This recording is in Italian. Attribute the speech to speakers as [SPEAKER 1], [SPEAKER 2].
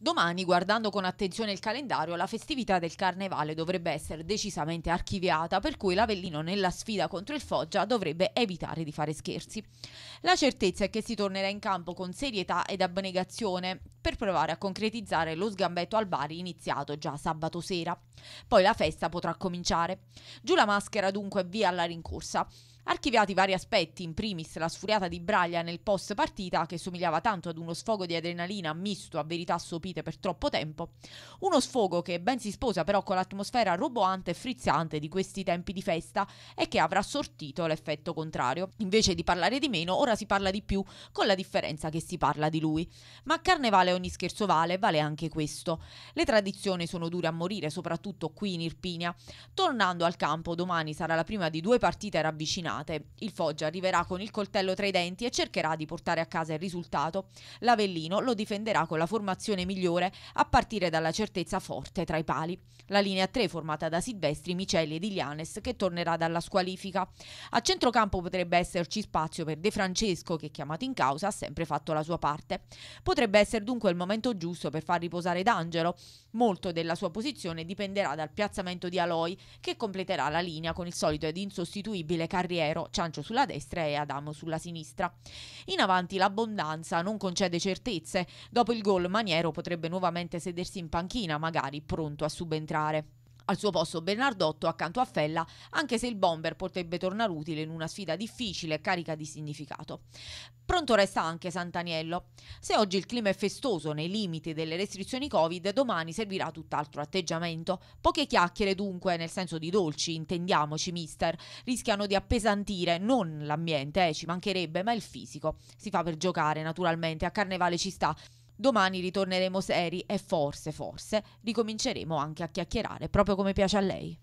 [SPEAKER 1] Domani, guardando con attenzione il calendario, la festività del carnevale dovrebbe essere decisamente archiviata, per cui l'Avellino nella sfida contro il Foggia dovrebbe evitare di fare scherzi. La certezza è che si tornerà in campo con serietà ed abnegazione per provare a concretizzare lo sgambetto al Bari iniziato già sabato sera. Poi la festa potrà cominciare. Giù la maschera dunque via alla rincorsa archiviati vari aspetti, in primis la sfuriata di Braglia nel post partita che somigliava tanto ad uno sfogo di adrenalina misto a verità sopite per troppo tempo, uno sfogo che ben si sposa però con l'atmosfera roboante e frizzante di questi tempi di festa e che avrà sortito l'effetto contrario. Invece di parlare di meno, ora si parla di più, con la differenza che si parla di lui. Ma a carnevale ogni scherzo vale, vale anche questo. Le tradizioni sono dure a morire, soprattutto qui in Irpinia. Tornando al campo, domani sarà la prima di due partite ravvicinate eliminate. Il Foggia arriverà con il coltello tra i denti e cercherà di portare a casa il risultato. L'Avellino lo difenderà con la formazione migliore a partire dalla certezza forte tra i pali. La linea 3 formata da Silvestri, Miceli ed Ilianes che tornerà dalla squalifica. A centrocampo potrebbe esserci spazio per De Francesco che chiamato in causa ha sempre fatto la sua parte. Potrebbe essere dunque il momento giusto per far riposare D'Angelo. Molto della sua posizione dipenderà dal piazzamento di Aloy che completerà la linea con il solito ed insostituibile carriera. 0, Ciancio sulla destra e Adamo sulla sinistra. In avanti l'abbondanza non concede certezze. Dopo il gol Maniero potrebbe nuovamente sedersi in panchina, magari pronto a subentrare. Al suo posto Bernardotto accanto a Fella, anche se il bomber potrebbe tornare utile in una sfida difficile e carica di significato. Pronto resta anche Santaniello. Se oggi il clima è festoso nei limiti delle restrizioni Covid, domani servirà tutt'altro atteggiamento. Poche chiacchiere dunque, nel senso di dolci, intendiamoci mister, rischiano di appesantire non l'ambiente, eh, ci mancherebbe, ma il fisico. Si fa per giocare naturalmente, a carnevale ci sta. Domani ritorneremo seri e forse, forse, ricominceremo anche a chiacchierare, proprio come piace a lei.